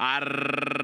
Ar...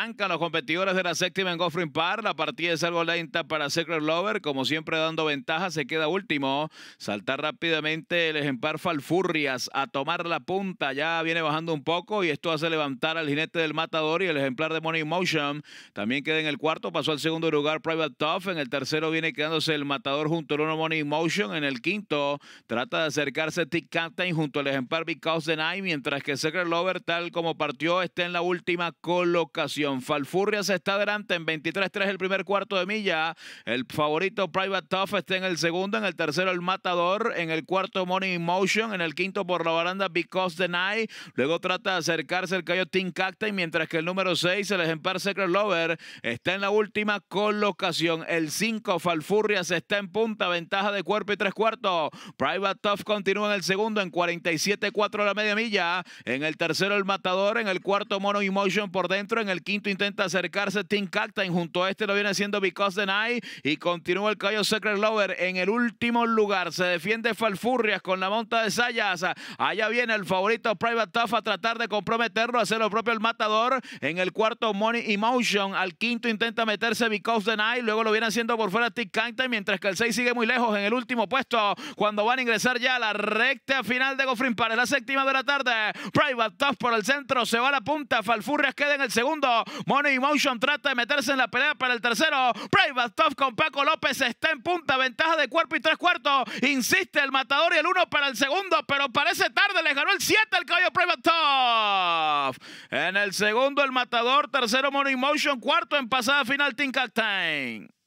Arrancan los competidores de la séptima en Goffrin Park La partida es algo lenta para Secret Lover. Como siempre, dando ventaja, se queda último. Saltar rápidamente el ejemplar Falfurrias a tomar la punta. Ya viene bajando un poco y esto hace levantar al jinete del matador y el ejemplar de Money Motion. También queda en el cuarto. Pasó al segundo lugar Private Tough. En el tercero viene quedándose el matador junto al uno Money Motion. En el quinto trata de acercarse Tick Captain junto al ejemplar Because the Night. Mientras que Secret Lover, tal como partió, está en la última colocación. Falfurrias está adelante en 23-3 el primer cuarto de milla. El favorito Private Tough está en el segundo. En el tercero el Matador. En el cuarto Money in Motion. En el quinto por la baranda Because the Night. Luego trata de acercarse el Cayo Team Cactain. Mientras que el número 6, el ejemplar Secret Lover, está en la última colocación. El 5, Falfurrias está en punta. Ventaja de cuerpo y tres cuartos. Private Tough continúa en el segundo en 47-4 la media milla. En el tercero el Matador. En el cuarto Money in Motion por dentro. En el quinto intenta acercarse Tim Cactain. Junto a este lo viene haciendo Because the Night. Y continúa el callo Secret Lover en el último lugar. Se defiende Falfurrias con la monta de Sayas. Allá viene el favorito Private Tough a tratar de comprometerlo. Hacer lo propio el matador. En el cuarto Money Emotion. Al quinto intenta meterse Because the Night. Luego lo viene haciendo por fuera Tim Cactain. Mientras que el 6 sigue muy lejos en el último puesto. Cuando van a ingresar ya a la recta final de Gofrin Para la séptima de la tarde. Private Tough por el centro. Se va a la punta. Falfurrias queda en el segundo. Money Motion trata de meterse en la pelea para el tercero. Private Tough con Paco López está en punta. Ventaja de cuerpo y tres cuartos. Insiste el matador y el uno para el segundo. Pero parece tarde. Le ganó el 7 el caballo Private Tough. En el segundo el matador. Tercero Money Motion. Cuarto en pasada final Tinker Time.